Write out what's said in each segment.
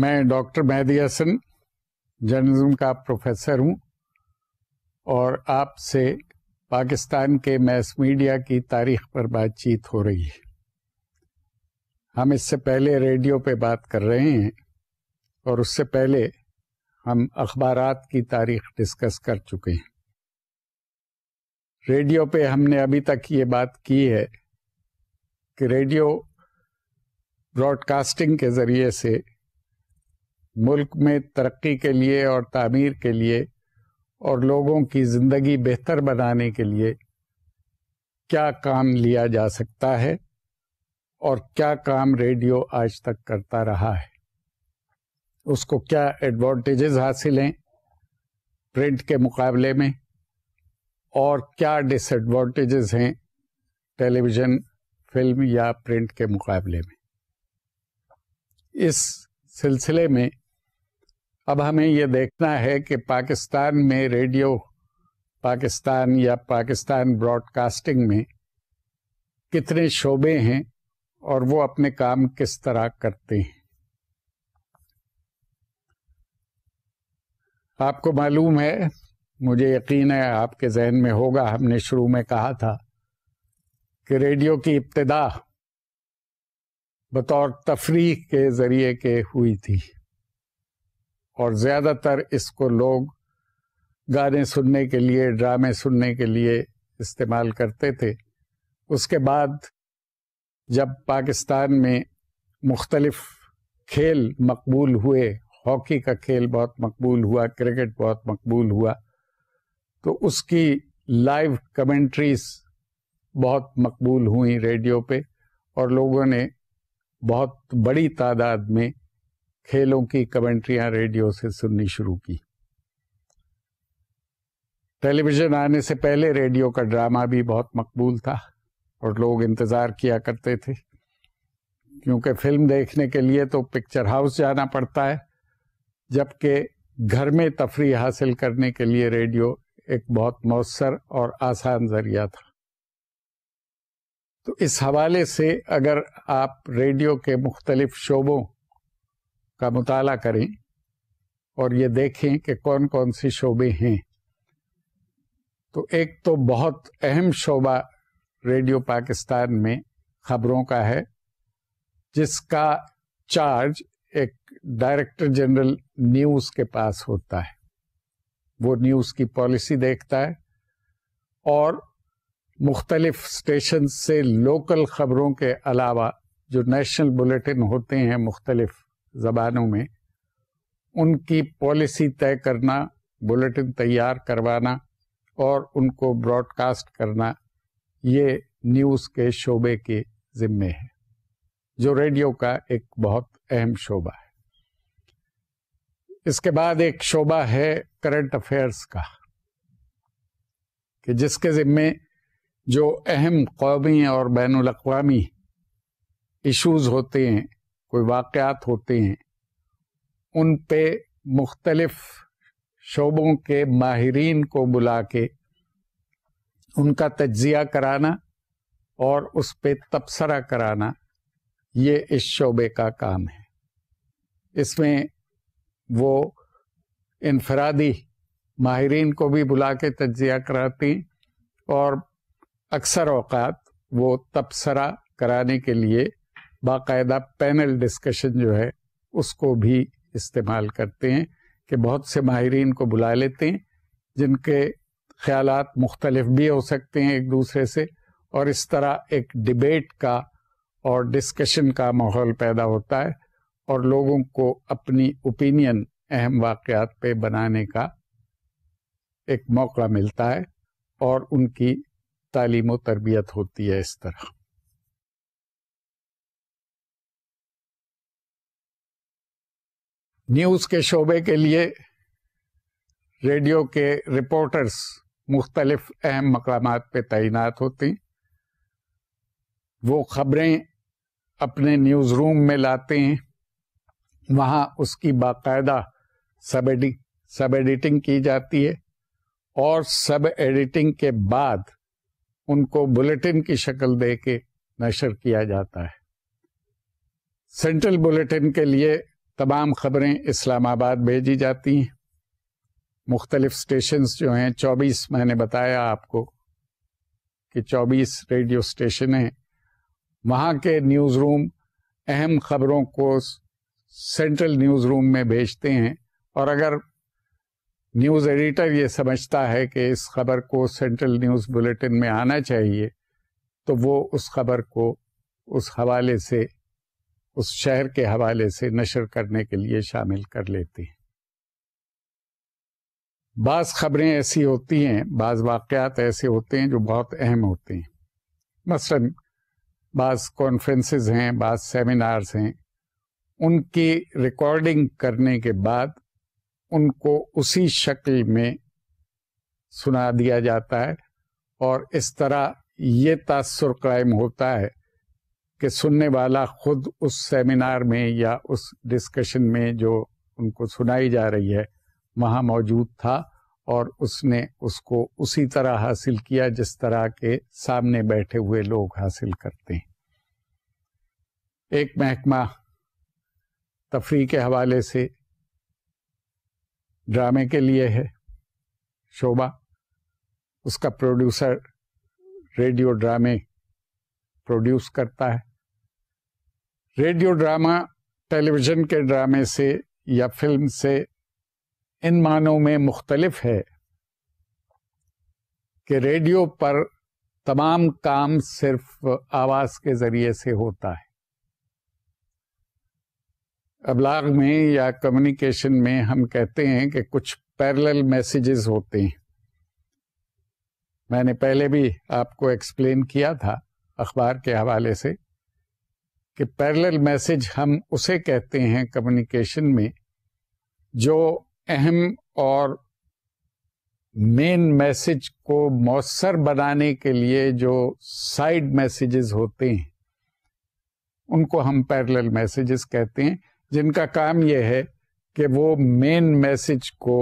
मैं doctor Mehdi Hasan journalism का professor हूं और आपसे पाकिस्तान के मैस मीडिया की तारीख पर बातचीत हो रही है हम इससे पहले रेडियो पे बात कर रहे हैं और उससे पहले हम अखबार की तारीख डिस्कस कर चुके हैं रेडियो पे हमने अभी तक ये बात की है कि रेडियो ब्रॉडकास्टिंग के ज़रिए से मुल्क में तरक्की के लिए और तामीर के लिए और लोगों की ज़िंदगी बेहतर बनाने के लिए क्या काम लिया जा सकता है और क्या काम रेडियो आज तक करता रहा है उसको क्या एडवांटेजेस हासिल हैं प्रिंट के मुकाबले में और क्या डिसएडवांटेजेस हैं टेलीविज़न फिल्म या प्रिंट के मुकाबले में इस सिलसिले में अब हमें ये देखना है कि पाकिस्तान में रेडियो पाकिस्तान या पाकिस्तान ब्रॉडकास्टिंग में कितने शोबे हैं और वो अपने काम किस तरह करते हैं आपको मालूम है मुझे यकीन है आपके जहन में होगा हमने शुरू में कहा था कि रेडियो की इब्तदा बतौर तफरी के ज़रिए के हुई थी और ज़्यादातर इसको लोग गाने सुनने के लिए ड्रामे सुनने के लिए इस्तेमाल करते थे उसके बाद जब पाकिस्तान में मुख्तलफ़ खेल मकबूल हुए हॉकी का खेल बहुत मकबूल हुआ क्रिकेट बहुत मकबूल हुआ तो उसकी लाइव कमेंट्रीज बहुत मकबूल हुई रेडियो पे और लोगों ने बहुत बड़ी तादाद में खेलों की कमेंट्रियां रेडियो से सुननी शुरू की टेलीविजन आने से पहले रेडियो का ड्रामा भी बहुत मकबूल था और लोग इंतज़ार किया करते थे क्योंकि फिल्म देखने के लिए तो पिक्चर हाउस जाना पड़ता है जबकि घर में तफरी हासिल करने के लिए रेडियो एक बहुत मौसर और आसान ज़रिया था तो इस हवाले से अगर आप रेडियो के मुख्तलिफ शोबों का मुताला करें और ये देखें कि कौन कौन से शोबे हैं तो एक तो बहुत अहम शोबा रेडियो पाकिस्तान में खबरों का है जिसका चार्ज एक डायरेक्टर जनरल न्यूज़ के पास होता है वो न्यूज़ की पॉलिसी देखता है और मुख्तलिफ स्टेशन से लोकल खबरों के अलावा जो नेशनल बुलेटिन होते हैं मुख्तलिफ ज़बानों में उनकी पॉलिसी तय करना बुलेटिन तैयार करवाना और उनको ब्रॉडकास्ट करना ये न्यूज़ के शोबे के ज़िम्मे है जो रेडियो का एक बहुत अहम शोबा है इसके बाद एक शोबा है करंट अफेयर्स का कि जिसके ज़िम्मे जो अहम कौमी और बैन अवी इशूज़ होते हैं कोई वाक़ात होते हैं उन पे मुख्तलफ़ शोबों के माहरीन को बुला के उनका तज्जिया कराना और उस पर तबसरा कराना ये इस शोबे का काम है इसमें वो इनफरादी माहरीन को भी बुला के तजिया कराती और अक्सर अवकात वो तबसरा कराने के लिए बाकायदा पैनल डिस्कशन जो है उसको भी इस्तेमाल करते हैं कि बहुत से माहरीन को बुला लेते हैं जिनके ख्याल मुख्तलफ भी हो सकते हैं एक दूसरे से और इस तरह एक डिबेट का और डिस्कशन का माहौल पैदा होता है और लोगों को अपनी ओपिनियन अहम वाक़ात पे बनाने का एक मौका मिलता है और उनकी तालीम व तरबियत होती है इस तरह न्यूज़ के शोबे के लिए रेडियो के रिपोर्टर्स मुख्तलफ अहम मकाम पर तैनात होती वो खबरें अपने न्यूज़ रूम में लाते हैं वहाँ उसकी बाकायदा सब एडि सब एडिटिंग की जाती है और सब एडिटिंग के बाद उनको बुलेटिन की शक्ल दे के नशर किया जाता है सेंट्रल बुलेटिन के लिए तमाम खबरें इस्लामाबाद भेजी जाती हैं मुख्तलिफ स्टेशन जो हैं चौबीस मैंने बताया आपको कि चौबीस रेडियो स्टेशन हैं वहाँ के न्यूज़ रूम अहम खबरों को सेंट्रल न्यूज़ रूम में भेजते हैं और अगर न्यूज़ एडिटर ये समझता है कि इस खबर को सेंट्रल न्यूज़ बुलेटिन में आना चाहिए तो वो उस खबर को उस हवाले से उस शहर के हवाले से नशर करने के लिए शामिल कर लेते हैं बास खबरें ऐसी होती हैं बाज़ वाक़ात ऐसे होते हैं जो बहुत अहम होते हैं मसलन बास कॉन्फ्रेंसेस हैं बाज़ सेमिनार्स हैं उनकी रिकॉर्डिंग करने के बाद उनको उसी शक्ल में सुना दिया जाता है और इस तरह ये तासर कायम होता है कि सुनने वाला खुद उस सेमिनार में या उस डिस्कशन में जो उनको सुनाई जा रही है वहाँ मौजूद था और उसने उसको उसी तरह हासिल किया जिस तरह के सामने बैठे हुए लोग हासिल करते हैं एक महकमा तफरी के हवाले से ड्रामे के लिए है शोभा उसका प्रोड्यूसर रेडियो ड्रामे प्रोड्यूस करता है रेडियो ड्रामा टेलीविज़न के ड्रामे से या फिल्म से इन मानों में मुख्तलफ है कि रेडियो पर तमाम काम सिर्फ आवाज़ के ज़रिए से होता है अबलाग में या कम्युनिकेशन में हम कहते हैं कि कुछ पैरेलल मैसेजेस होते हैं मैंने पहले भी आपको एक्सप्लेन किया था अखबार के हवाले से कि पैरेलल मैसेज हम उसे कहते हैं कम्युनिकेशन में जो अहम और मेन मैसेज को मौसर बनाने के लिए जो साइड मैसेजेस होते हैं उनको हम पैरेलल मैसेजेस कहते हैं जिनका काम यह है कि वो मेन मैसेज को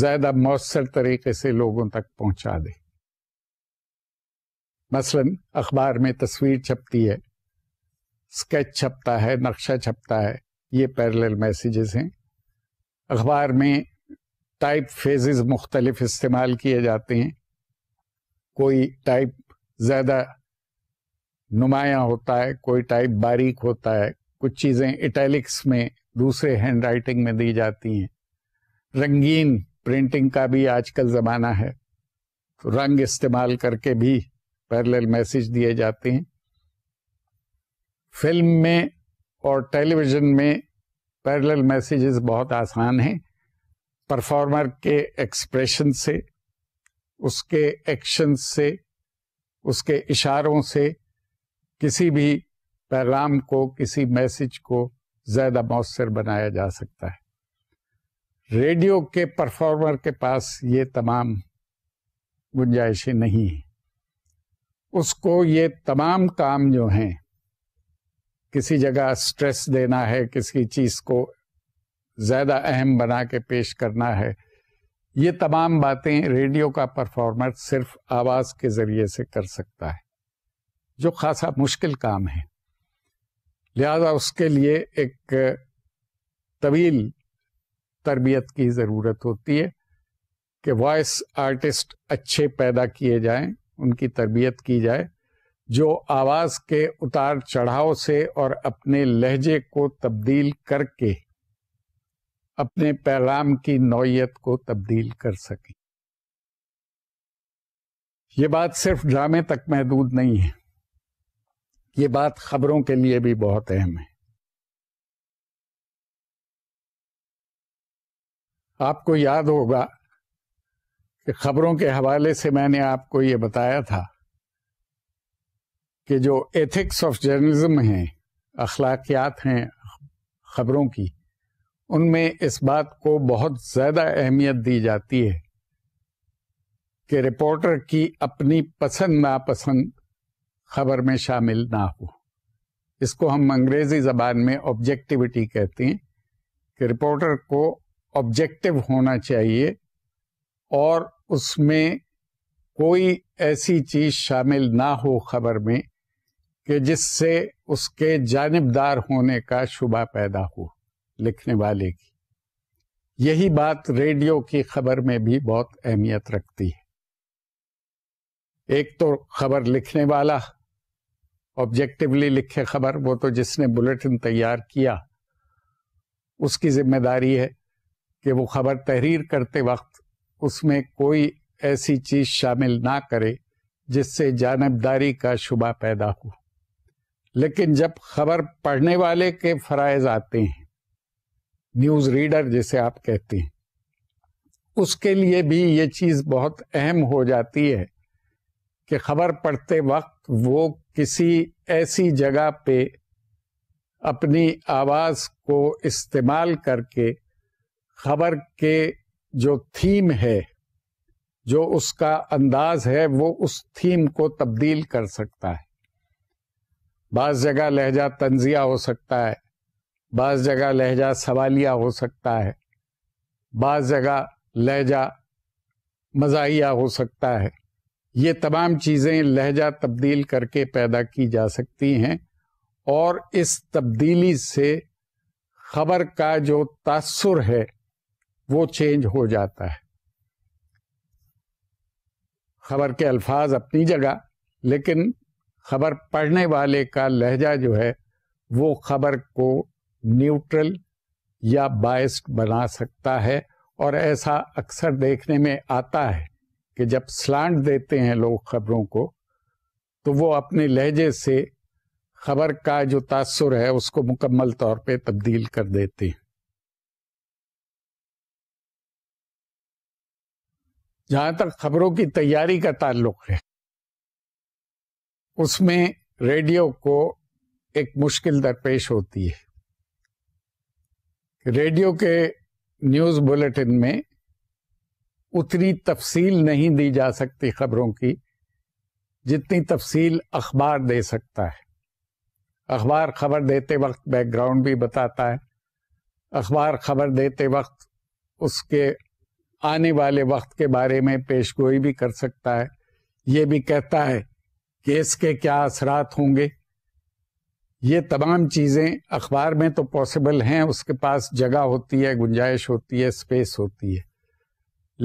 ज्यादा मौसर तरीके से लोगों तक पहुंचा दे मसलन अखबार में तस्वीर छपती है स्केच छपता है नक्शा छपता है ये पैरेलल मैसेजेस हैं अखबार में टाइप फेजेस मुख्तलिफ इस्तेमाल किए जाते हैं कोई टाइप ज़्यादा नुमाया होता है कोई टाइप बारीक होता है कुछ चीज़ें इटैलिक्स में दूसरे हैंड राइटिंग में दी जाती हैं रंगीन प्रिंटिंग का भी आजकल ज़माना है तो रंग इस्तेमाल करके भी पैरेलल मैसेज दिए जाते हैं फिल्म में और टेलीविज़न में पैरेलल मैसेजेस बहुत आसान हैं परफॉर्मर के एक्सप्रेशन से उसके एक्शन से उसके इशारों से किसी भी पैगाम को किसी मैसेज को ज़्यादा मौसर बनाया जा सकता है रेडियो के परफॉर्मर के पास ये तमाम गुंजाइशें नहीं हैं उसको ये तमाम काम जो हैं किसी जगह स्ट्रेस देना है किसी चीज़ को ज़्यादा अहम बना के पेश करना है ये तमाम बातें रेडियो का परफॉर्मर सिर्फ आवाज़ के ज़रिए से कर सकता है जो खासा मुश्किल काम है लिहाजा उसके लिए एक तवील तरबियत की ज़रूरत होती है कि वॉइस आर्टिस्ट अच्छे पैदा किए जाएं, उनकी तरबियत की जाए जो आवाज के उतार चढ़ाव से और अपने लहजे को तब्दील करके अपने पैगाम की नौयत को तब्दील कर सके ये बात सिर्फ ड्रामे तक महदूद नहीं है ये बात खबरों के लिए भी बहुत अहम है आपको याद होगा कि खबरों के हवाले से मैंने आपको ये बताया था कि जो एथिक्स ऑफ जर्नलिज्म हैं अखलाकियात हैं ख़बरों की उनमें इस बात को बहुत ज़्यादा अहमियत दी जाती है कि रिपोर्टर की अपनी पसंद नापसंद खबर में शामिल ना हो इसको हम अंग्रेज़ी ज़बान में ऑब्जेक्टिविटी कहते हैं कि रिपोर्टर को ऑब्जेक्टिव होना चाहिए और उसमें कोई ऐसी चीज़ शामिल ना हो खबर में कि जिससे उसके जानबदार होने का शुबा पैदा हो लिखने वाले की यही बात रेडियो की खबर में भी बहुत अहमियत रखती है एक तो खबर लिखने वाला ऑब्जेक्टिवली लिखे खबर वो तो जिसने बुलेटिन तैयार किया उसकी जिम्मेदारी है कि वो खबर तहरीर करते वक्त उसमें कोई ऐसी चीज शामिल ना करे जिससे जानबदारी का शुबा पैदा हो लेकिन जब खबर पढ़ने वाले के फ़रज़ आते हैं न्यूज़ रीडर जिसे आप कहते हैं उसके लिए भी ये चीज़ बहुत अहम हो जाती है कि खबर पढ़ते वक्त वो किसी ऐसी जगह पे अपनी आवाज़ को इस्तेमाल करके खबर के जो थीम है जो उसका अंदाज है वो उस थीम को तब्दील कर सकता है बाज़ जगह लहजा तंजिया हो सकता है बाज़ जगह लहजा सवालिया हो सकता है बाज़ जगह लहजा मजाहिया हो सकता है ये तमाम चीज़ें लहजा तब्दील करके पैदा की जा सकती हैं और इस तब्दीली से खबर का जो तासुर है वो चेंज हो जाता है खबर के अल्फाज अपनी जगह लेकिन खबर पढ़ने वाले का लहजा जो है वो खबर को न्यूट्रल या बायस्ड बना सकता है और ऐसा अक्सर देखने में आता है कि जब स्लांट देते हैं लोग खबरों को तो वो अपने लहजे से खबर का जो तासुर है उसको मुकम्मल तौर पे तब्दील कर देते हैं जहां तक खबरों की तैयारी का ताल्लुक है उसमें रेडियो को एक मुश्किल दरपेश होती है रेडियो के न्यूज़ बुलेटिन में उतनी तफसील नहीं दी जा सकती खबरों की जितनी तफसील अखबार दे सकता है अखबार खबर देते वक्त बैकग्राउंड भी बताता है अखबार खबर देते वक्त उसके आने वाले वक्त के बारे में पेशगोई भी कर सकता है ये भी कहता है कि इसके क्या असरात होंगे ये तमाम चीज़ें अखबार में तो पॉसिबल हैं उसके पास जगह होती है गुंजाइश होती है स्पेस होती है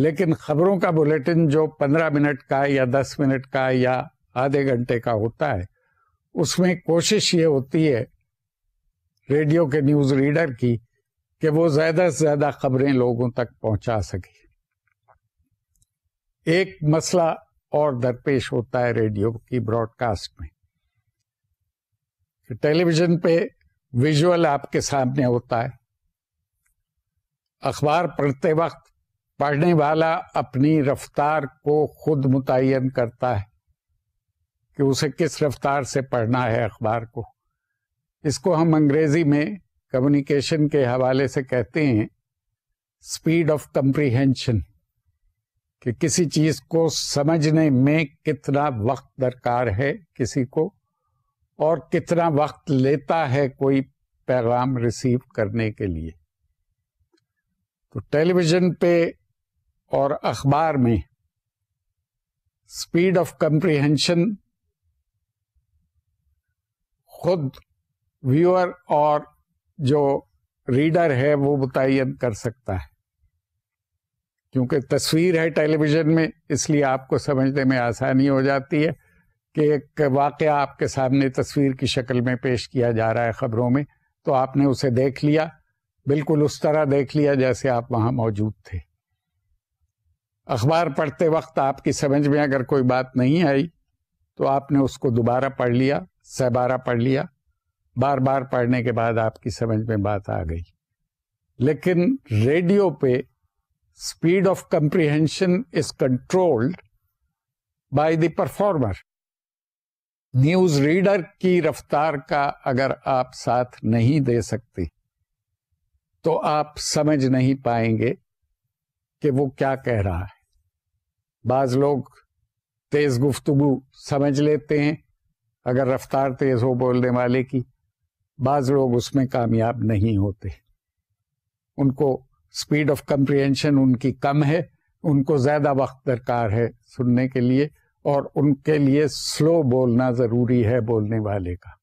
लेकिन खबरों का बुलेटिन जो पंद्रह मिनट का या दस मिनट का या आधे घंटे का होता है उसमें कोशिश ये होती है रेडियो के न्यूज़ रीडर की कि वो ज़्यादा से ज़्यादा खबरें लोगों तक पहुंचा सके एक मसला और दरपेश होता है रेडियो की ब्रॉडकास्ट में टेलीविजन पे विजुअल आपके सामने होता है अखबार पढ़ते वक्त पढ़ने वाला अपनी रफ्तार को खुद मुतन करता है कि उसे किस रफ्तार से पढ़ना है अखबार को इसको हम अंग्रेजी में कम्युनिकेशन के हवाले से कहते हैं स्पीड ऑफ कंप्रीहेंशन कि किसी चीज को समझने में कितना वक्त दरकार है किसी को और कितना वक्त लेता है कोई पैगाम रिसीव करने के लिए तो टेलीविजन पे और अखबार में स्पीड ऑफ कंप्रिहेंशन खुद व्यूअर और जो रीडर है वो मुतन कर सकता है क्योंकि तस्वीर है टेलीविज़न में इसलिए आपको समझने में आसानी हो जाती है कि एक वाक़ आपके सामने तस्वीर की शक्ल में पेश किया जा रहा है ख़बरों में तो आपने उसे देख लिया बिल्कुल उस तरह देख लिया जैसे आप वहाँ मौजूद थे अखबार पढ़ते वक्त आपकी समझ में अगर कोई बात नहीं आई तो आपने उसको दोबारा पढ़ लिया सहबारा पढ़ लिया बार बार पढ़ने के बाद आपकी समझ में बात आ गई लेकिन रेडियो पे speed of comprehension is controlled by the performer. News reader की रफ्तार का अगर आप साथ नहीं दे सकते तो आप समझ नहीं पाएंगे कि वो क्या कह रहा है बाज लोग तेज गुफ्तगु समझ लेते हैं अगर रफ्तार तेज हो बोलने वाले की बाज लोग उसमें कामयाब नहीं होते उनको स्पीड ऑफ कंप्रिहेंशन उनकी कम है उनको ज़्यादा वक्त दरकार है सुनने के लिए और उनके लिए स्लो बोलना ज़रूरी है बोलने वाले का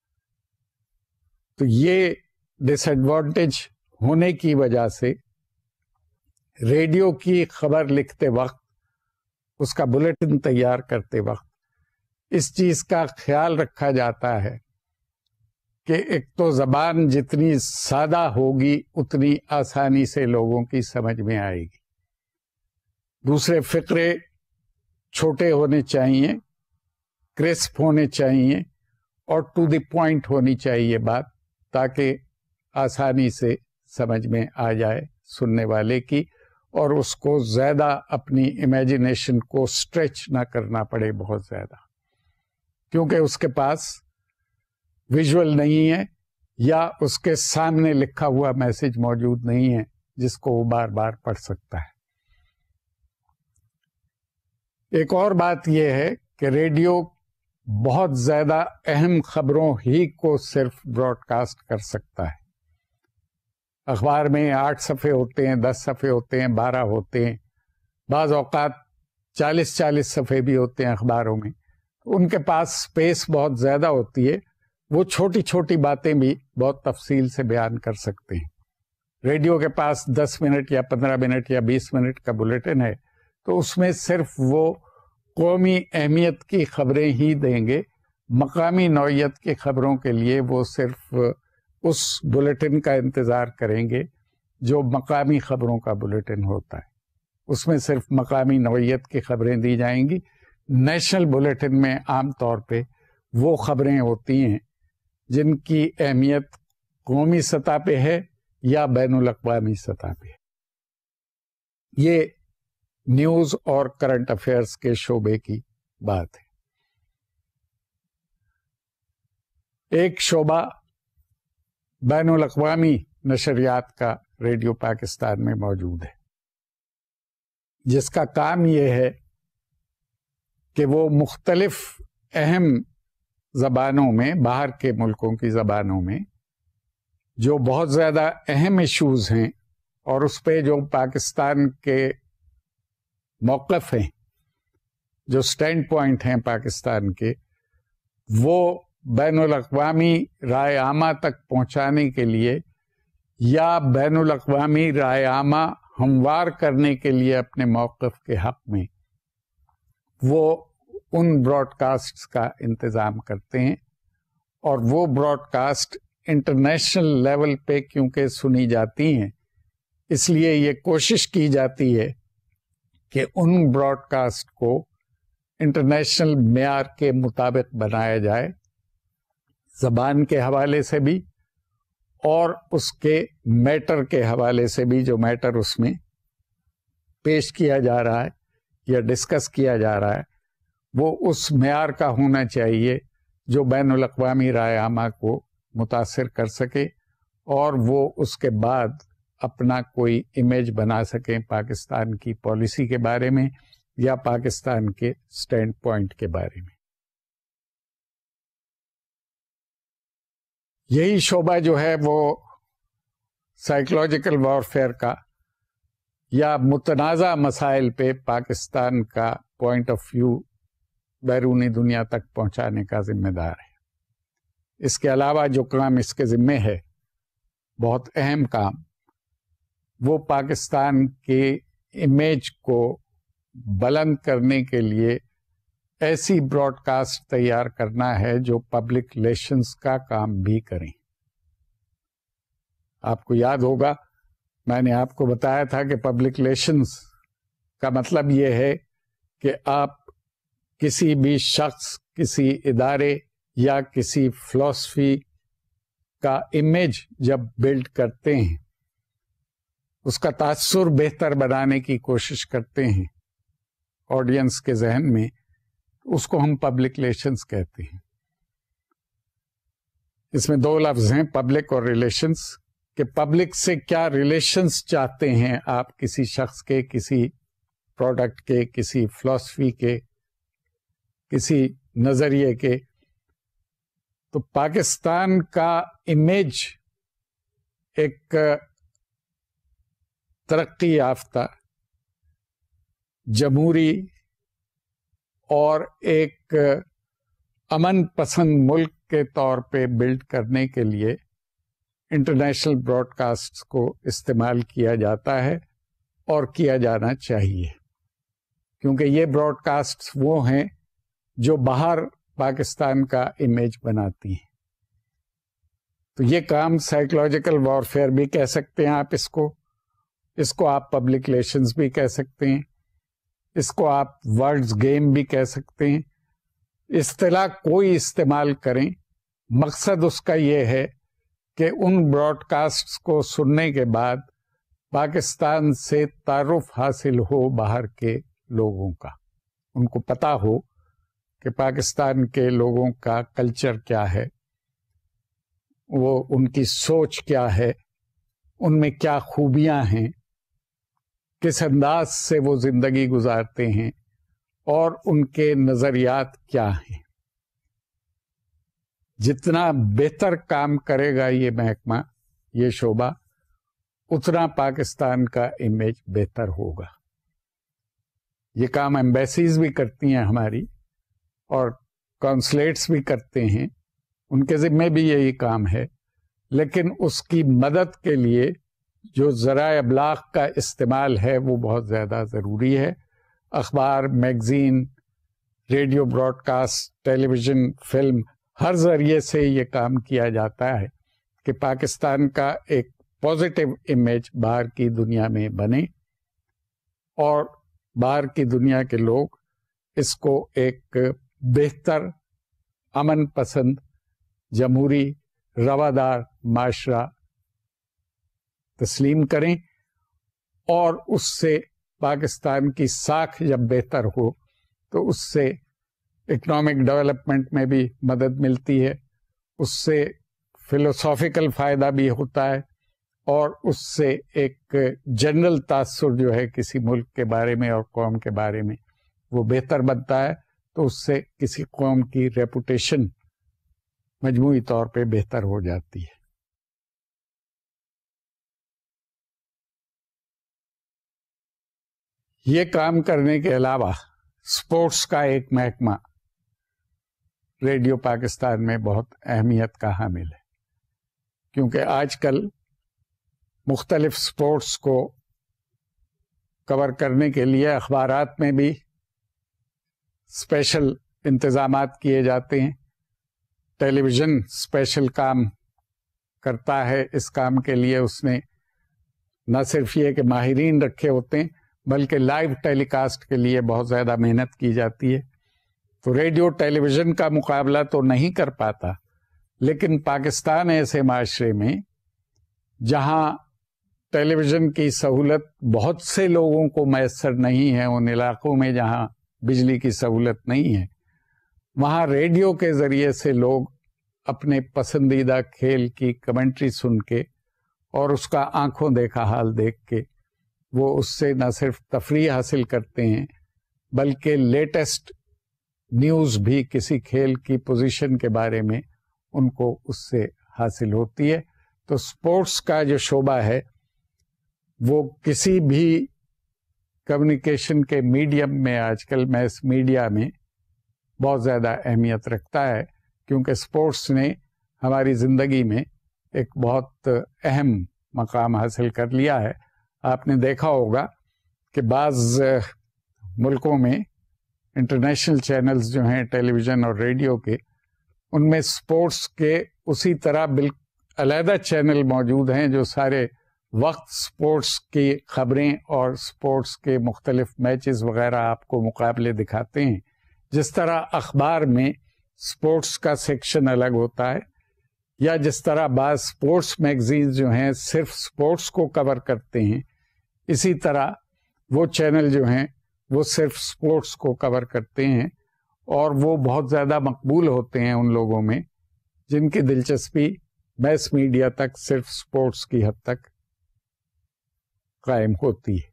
तो ये डिसएडवांटेज होने की वजह से रेडियो की खबर लिखते वक्त उसका बुलेटिन तैयार करते वक्त इस चीज़ का ख्याल रखा जाता है कि एक तो ज़बान जितनी सादा होगी उतनी आसानी से लोगों की समझ में आएगी दूसरे फ़िक्रे छोटे होने चाहिए क्रिस्प होने चाहिए और टू द पॉइंट होनी चाहिए बात ताकि आसानी से समझ में आ जाए सुनने वाले की और उसको ज़्यादा अपनी इमेजिनेशन को स्ट्रेच ना करना पड़े बहुत ज़्यादा क्योंकि उसके पास विजुअल नहीं है या उसके सामने लिखा हुआ मैसेज मौजूद नहीं है जिसको वो बार बार पढ़ सकता है एक और बात यह है कि रेडियो बहुत ज्यादा अहम खबरों ही को सिर्फ ब्रॉडकास्ट कर सकता है अखबार में आठ सफ़े होते हैं दस सफ़े होते हैं बारह होते हैं बाज़ अवत चालीस चालीस सफ़े भी होते हैं अखबारों में उनके पास स्पेस बहुत ज़्यादा होती है वो छोटी छोटी बातें भी बहुत तफसील से बयान कर सकते हैं रेडियो के पास 10 मिनट या 15 मिनट या 20 मिनट का बुलेटिन है तो उसमें सिर्फ वो कौमी अहमियत की खबरें ही देंगे मकामी नौीयत की खबरों के लिए वो सिर्फ उस बुलेटिन का इंतज़ार करेंगे जो मकामी खबरों का बुलेटिन होता है उसमें सिर्फ मकामी नौीयत की खबरें दी जाएंगी नेशनल बुलेटिन में आम तौर पे वो खबरें होती हैं जिनकी अहमियत कौमी सतह पे है या बैन अवी सतह पे है ये न्यूज और करंट अफेयर्स के शोबे की बात है एक शोबा बैन अवी नशरियात का रेडियो पाकिस्तान में मौजूद है जिसका काम यह है कि वो मुख्तलफ अहम ज़बानों में बाहर के मुल्कों की ज़बानों में जो बहुत ज़्यादा अहम इश्यूज़ हैं और उस पर जो पाकिस्तान के मौक़ हैं जो स्टैंड पॉइंट हैं पाकिस्तान के वो बैन अवी राय आमा तक पहुंचाने के लिए या बैन अवी राय आमा हमवार करने के लिए अपने मौक़ के हक़ में वो उन ब्रॉडकास्ट्स का इंतज़ाम करते हैं और वो ब्रॉडकास्ट इंटरनेशनल लेवल पे क्योंकि सुनी जाती हैं इसलिए ये कोशिश की जाती है कि उन ब्रॉडकास्ट को इंटरनेशनल मैार के मुताबिक बनाया जाए ज़बान के हवाले से भी और उसके मैटर के हवाले से भी जो मैटर उसमें पेश किया जा रहा है या डिस्कस किया जा रहा है वो उस मैार का होना चाहिए जो बैन अवी रायमा को मुतासर कर सके और वो उसके बाद अपना कोई इमेज बना सकें पाकिस्तान की पॉलिसी के बारे में या पाकिस्तान के स्टैंड पॉइंट के बारे में यही शोबा जो है वो साइकोलॉजिकल वॉरफेयर का या मुतनाज़ा मसाइल पे पाकिस्तान का पॉइंट ऑफ व्यू बैरूनी दुनिया तक पहुंचाने का जिम्मेदार है इसके अलावा जो काम इसके ज़िम्मे है बहुत अहम काम वो पाकिस्तान के इमेज को बुलंद करने के लिए ऐसी ब्रॉडकास्ट तैयार करना है जो पब्लिक रिलेशंस का काम भी करें आपको याद होगा मैंने आपको बताया था कि पब्लिक रिलेशंस का मतलब ये है कि आप किसी भी शख्स किसी इदारे या किसी फिलॉसफी का इमेज जब बिल्ड करते हैं उसका तासुर बेहतर बनाने की कोशिश करते हैं ऑडियंस के जहन में उसको हम पब्लिक रिलेशंस कहते हैं इसमें दो लफ्ज हैं पब्लिक और रिलेशंस कि पब्लिक से क्या रिलेशंस चाहते हैं आप किसी शख्स के किसी प्रोडक्ट के किसी फिलॉसफी के किसी नज़रिए के तो पाकिस्तान का इमेज एक तरक्की याफ्ता जमहूरी और एक अमन पसंद मुल्क के तौर पे बिल्ड करने के लिए इंटरनेशनल ब्रॉडकास्ट को इस्तेमाल किया जाता है और किया जाना चाहिए क्योंकि ये ब्रॉडकास्ट वो हैं जो बाहर पाकिस्तान का इमेज बनाती हैं तो ये काम साइकोलॉजिकल वॉरफेयर भी कह सकते हैं आप इसको इसको आप पब्लिक रिलेशंस भी कह सकते हैं इसको आप वर्ड्स गेम भी कह सकते हैं इस्तला कोई इस्तेमाल करें मकसद उसका ये है कि उन ब्रॉडकास्ट्स को सुनने के बाद पाकिस्तान से तारुफ हासिल हो बाहर के लोगों का उनको पता हो कि पाकिस्तान के लोगों का कल्चर क्या है वो उनकी सोच क्या है उनमें क्या खूबियां हैं किस अंदाज से वो ज़िंदगी गुजारते हैं और उनके नज़रियात क्या हैं जितना बेहतर काम करेगा ये महकमा ये शोबा उतना पाकिस्तान का इमेज बेहतर होगा ये काम एम्बेसीज भी करती हैं हमारी और कॉन्सलेट्स भी करते हैं उनके जिम्मे भी यही काम है लेकिन उसकी मदद के लिए जो ज़रा अबलाग का इस्तेमाल है वो बहुत ज़्यादा ज़रूरी है अखबार magazine radio broadcast television film हर जरिए से ये काम किया जाता है कि पाकिस्तान का एक पॉजिटिव इमेज बाहर की दुनिया में बने और बाहर की दुनिया के लोग इसको एक बेहतर अमन पसंद जमहूरी रवादार माशरा तस्लीम करें और उससे पाकिस्तान की साख जब बेहतर हो तो उससे इकोनॉमिक डेवलपमेंट में भी मदद मिलती है उससे फिलोसॉफिकल फ़ायदा भी होता है और उससे एक जनरल तासर जो है किसी मुल्क के बारे में और कौम के बारे में वो बेहतर बनता है तो उससे किसी कौम की रेपुटेशन मजमू तौर पे बेहतर हो जाती है ये काम करने के अलावा स्पोर्ट्स का एक महकमा रेडियो पाकिस्तान में बहुत अहमियत का हामिल है क्योंकि आजकल मुख्तलिफ स्पोर्ट्स को कवर करने के लिए अखबार में भी स्पेशल इंतज़ाम किए जाते हैं टेलीविज़न स्पेशल काम करता है इस काम के लिए उसने न सिर्फ ये कि माहरीन रखे होते हैं बल्कि लाइव टेलीकास्ट के लिए बहुत ज़्यादा मेहनत की जाती है तो रेडियो टेलीविज़न का मुकाबला तो नहीं कर पाता लेकिन पाकिस्तान ऐसे माशरे में जहाँ टेलीविज़न की सहूलत बहुत से लोगों को मैसर नहीं है उन इलाक़ों में जहाँ बिजली की सहूलत नहीं है वहाँ रेडियो के ज़रिए से लोग अपने पसंदीदा खेल की कमेंट्री सुन के और उसका आंखों देखा हाल देख के वो उससे न सिर्फ तफरी हासिल करते हैं बल्कि लेटेस्ट न्यूज़ भी किसी खेल की पोजीशन के बारे में उनको उससे हासिल होती है तो स्पोर्ट्स का जो शोबा है वो किसी भी कम्युनिकेशन के मीडियम में आजकल मैस मीडिया में बहुत ज़्यादा अहमियत रखता है क्योंकि स्पोर्ट्स ने हमारी ज़िंदगी में एक बहुत अहम मकाम हासिल कर लिया है आपने देखा होगा कि बाज़ मुल्कों में इंटरनेशनल चैनल्स जो हैं टेलीविज़न और रेडियो के उनमें स्पोर्ट्स के उसी तरह बिल अलहदा चैनल मौजूद हैं जो सारे वक्त स्पोर्ट्स की खबरें और स्पोर्ट्स के मुख्तलिफ मैच वगैरह आपको मुकाबले दिखाते हैं जिस तरह अखबार में स्पोर्ट्स का सेक्शन अलग होता है या जिस तरह बाद स्पोर्ट्स मैगजीन्स जो हैं सिर्फ स्पोर्ट्स को कवर करते हैं इसी तरह वो चैनल जो हैं वो सिर्फ स्पोर्ट्स को कवर करते हैं और वो बहुत ज़्यादा मकबूल होते हैं उन लोगों में जिनकी दिलचस्पी मैस मीडिया तक सिर्फ स्पोर्ट्स की हद तक कायम होती है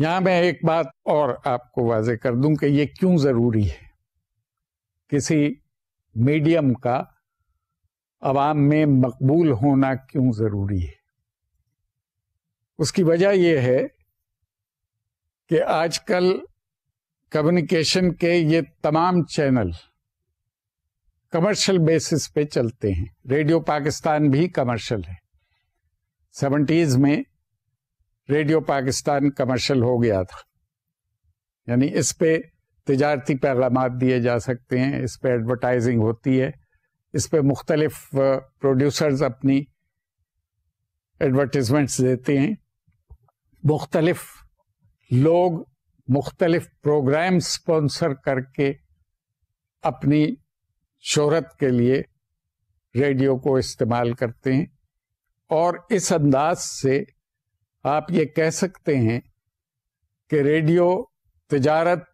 यहां मैं एक बात और आपको वाजे कर दूं कि ये क्यों जरूरी है किसी मीडियम का आवाम में मकबूल होना क्यों जरूरी है उसकी वजह यह है कि आजकल कम्युनिकेशन के ये तमाम चैनल कमर्शियल बेसिस पे चलते हैं रेडियो पाकिस्तान भी कमर्शियल है सेवेंटीज में रेडियो पाकिस्तान कमर्शियल हो गया था यानी इस पे तजारती पैगाम दिए जा सकते हैं इस पे एडवर्टाइजिंग होती है इस पे मुख्तलिफ प्रोड्यूसर्स अपनी एडवर्टिजमेंट्स देते हैं मुख्तलिफ लोग मुख्तलिफ प्रोग्राम स्पॉन्सर करके अपनी शोहरत के लिए रेडियो को इस्तेमाल करते हैं और इस अंदाज से आप ये कह सकते हैं कि रेडियो तजारत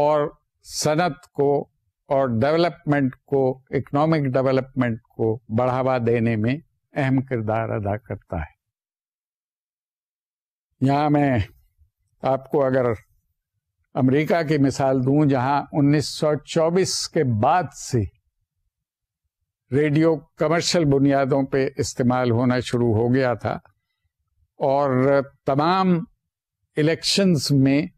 और सनत को और डेवलपमेंट को इकनॉमिक डेवलपमेंट को बढ़ावा देने में अहम किरदार अदा करता है यहाँ मैं आपको अगर अमेरिका की मिसाल दूं जहां 1924 के बाद से रेडियो कमर्शियल बुनियादों पे इस्तेमाल होना शुरू हो गया था और तमाम इलेक्शंस में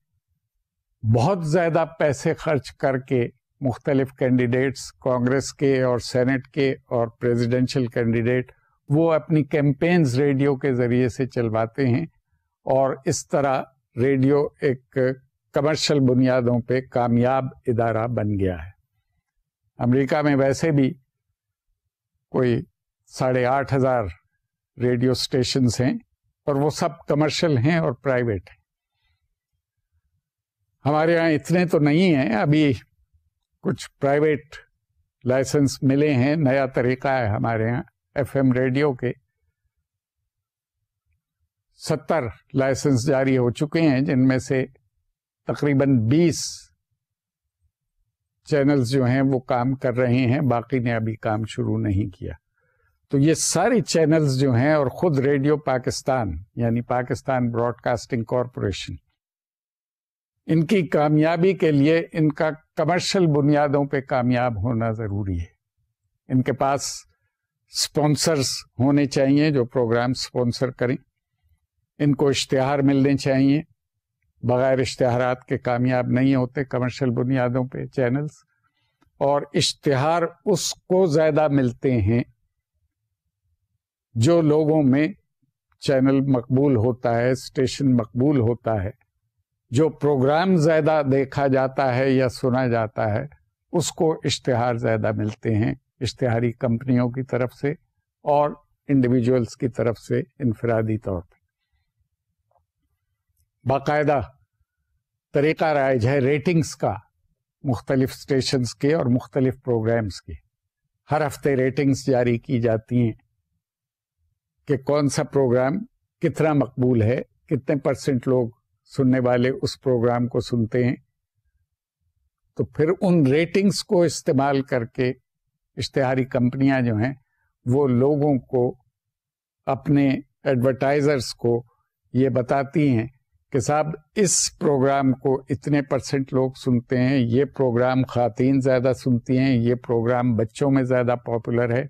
बहुत ज़्यादा पैसे खर्च करके मुख्तलिफ कैंडिडेट्स कांग्रेस के और सेनेट के और प्रेसिडेंशियल कैंडिडेट वो अपनी कैंपेन्स रेडियो के ज़रिए से चलवाते हैं और इस तरह रेडियो एक कमर्शियल बुनियादों पे कामयाब इदारा बन गया है अमेरिका में वैसे भी कोई साढ़े आठ हज़ार रेडियो स्टेशन हैं और वो सब कमर्शियल हैं और प्राइवेट हैं हमारे यहाँ इतने तो नहीं हैं अभी कुछ प्राइवेट लाइसेंस मिले हैं नया तरीका है हमारे यहाँ एफएम रेडियो के सत्तर लाइसेंस जारी हो चुके हैं जिनमें से तकरीबन 20 चैनल्स जो हैं वो काम कर रहे हैं बाकी ने अभी काम शुरू नहीं किया तो ये सारी चैनल्स जो हैं और खुद रेडियो पाकिस्तान यानी पाकिस्तान ब्रॉडकास्टिंग कॉरपोरेशन इनकी कामयाबी के लिए इनका कमर्शियल बुनियादों पे कामयाब होना ज़रूरी है इनके पास स्पॉन्सर्स होने चाहिए जो प्रोग्राम स्पॉन्सर करें इनको इश्तहार मिलने चाहिए बग़ैर इश्तहार के कामयाब नहीं होते कमर्शियल बुनियादों पे चैनल्स और इश्तहार उसको ज़्यादा मिलते हैं जो लोगों में चैनल मकबूल होता है स्टेशन मकबूल होता है जो प्रोग्राम ज़्यादा देखा जाता है या सुना जाता है उसको इश्तहार ज़्यादा मिलते हैं इश्तहारी कंपनियों की तरफ से और इंडिविजुअल्स की तरफ से इनफरादी तौर पर बाकायदा तरीका राइज है रेटिंग्स का मुख्तलिफ स्टेशन के और मुख्तलिफ प्रोग्राम्स के हर हफ्ते रेटिंग्स जारी की जाती हैं कि कौन सा प्रोग्राम कितना मकबूल है कितने परसेंट लोग सुनने वाले उस प्रोग्राम को सुनते हैं तो फिर उन रेटिंग्स को इस्तेमाल करके इश्तहारी कंपनियां जो हैं वो लोगों को अपने एडवर्टाइजर्स को ये बताती हैं कि साहब इस प्रोग्राम को इतने परसेंट लोग सुनते हैं ये प्रोग्राम खातन ज़्यादा सुनती हैं ये प्रोग्राम बच्चों में ज़्यादा पॉपुलर है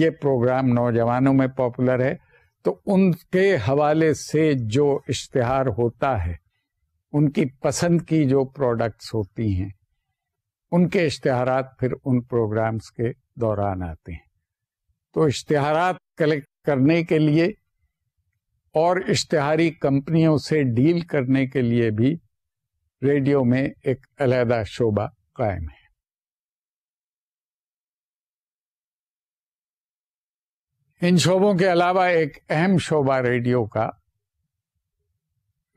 ये प्रोग्राम नौजवानों में पॉपुलर है तो उनके हवाले से जो इश्तहार होता है उनकी पसंद की जो प्रोडक्ट्स होती हैं उनके इश्तहारात फिर उन प्रोग्राम्स के दौरान आते हैं तो इश्तहारात कलेक्ट करने के लिए और इश्तहारी कंपनियों से डील करने के लिए भी रेडियो में एक अलहदा शोबा कायम है इन शोबों के अलावा एक अहम शोबा रेडियो का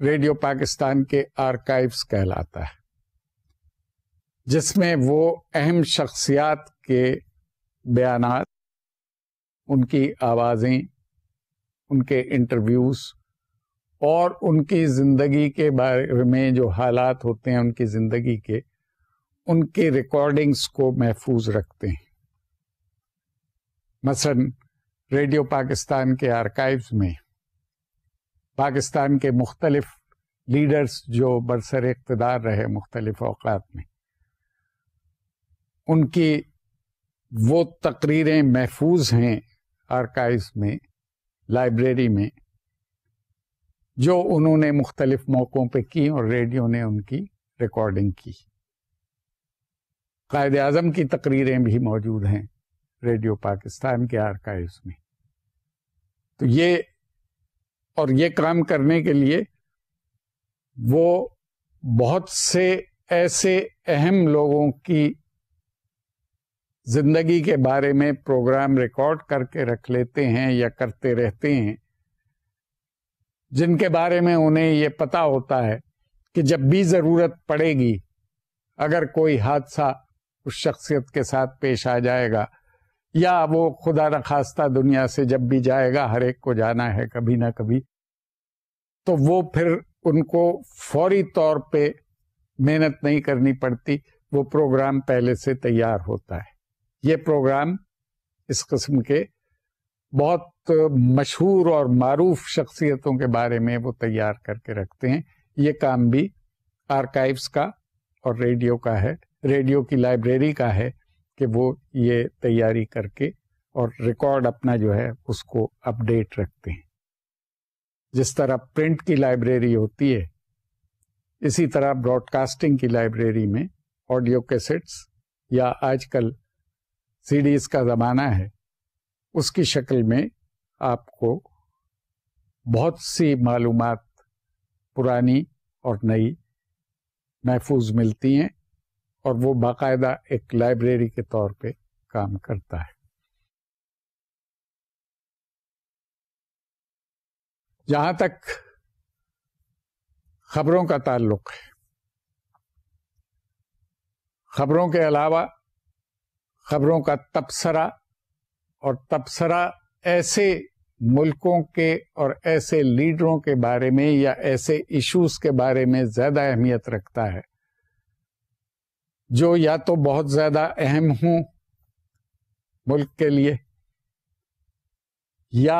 रेडियो पाकिस्तान के आर्काइव्स कहलाता है जिसमें वो अहम शख्सियात के बयान उनकी आवाज़ें उनके इंटरव्यूज़ और उनकी ज़िंदगी के बारे में जो हालात होते हैं उनकी ज़िंदगी के उनके रिकॉर्डिंग्स को महफूज रखते हैं मसलन रेडियो पाकिस्तान के आर्काइव्स में पाकिस्तान के मुख्तलिफ लीडर्स जो बरसर इकतदार रहे मुख्तलिफ अवकात में उनकी वो तकरीरें महफूज हैं आर्काइव्स में लाइब्रेरी में जो उन्होंने मुख्तलिफ मौक़ों पे की और रेडियो ने उनकी रिकॉर्डिंग की कायद अजम की तकरीरें भी मौजूद हैं रेडियो पाकिस्तान के आर्काइव्स में तो ये और ये काम करने के लिए वो बहुत से ऐसे अहम लोगों की जिंदगी के बारे में प्रोग्राम रिकॉर्ड करके रख लेते हैं या करते रहते हैं जिनके बारे में उन्हें ये पता होता है कि जब भी ज़रूरत पड़ेगी अगर कोई हादसा उस शख्सियत के साथ पेश आ जाएगा या वो खुदा न खास्ता दुनिया से जब भी जाएगा हर एक को जाना है कभी ना कभी तो वो फिर उनको फौरी तौर पे मेहनत नहीं करनी पड़ती वो प्रोग्राम पहले से तैयार होता है ये प्रोग्राम इस किस्म के बहुत मशहूर और मरूफ शख्सियतों के बारे में वो तैयार करके रखते हैं ये काम भी आर्काइव्स का और रेडियो का है रेडियो की लाइब्रेरी का है कि वो ये तैयारी करके और रिकॉर्ड अपना जो है उसको अपडेट रखते हैं जिस तरह प्रिंट की लाइब्रेरी होती है इसी तरह ब्रॉडकास्टिंग की लाइब्रेरी में ऑडियो कैसेट्स या आजकल सीडीज का ज़माना है उसकी शक्ल में आपको बहुत सी मालूम पुरानी और नई महफूज मिलती हैं और वो बाकायदा एक लाइब्रेरी के तौर पे काम करता है जहां तक खबरों का ताल्लुक है खबरों के अलावा खबरों का तबसरा और तबसरा ऐसे मुल्कों के और ऐसे लीडरों के बारे में या ऐसे इश्यूज के बारे में ज्यादा अहमियत रखता है जो या तो बहुत ज्यादा अहम हों मुल्क के लिए या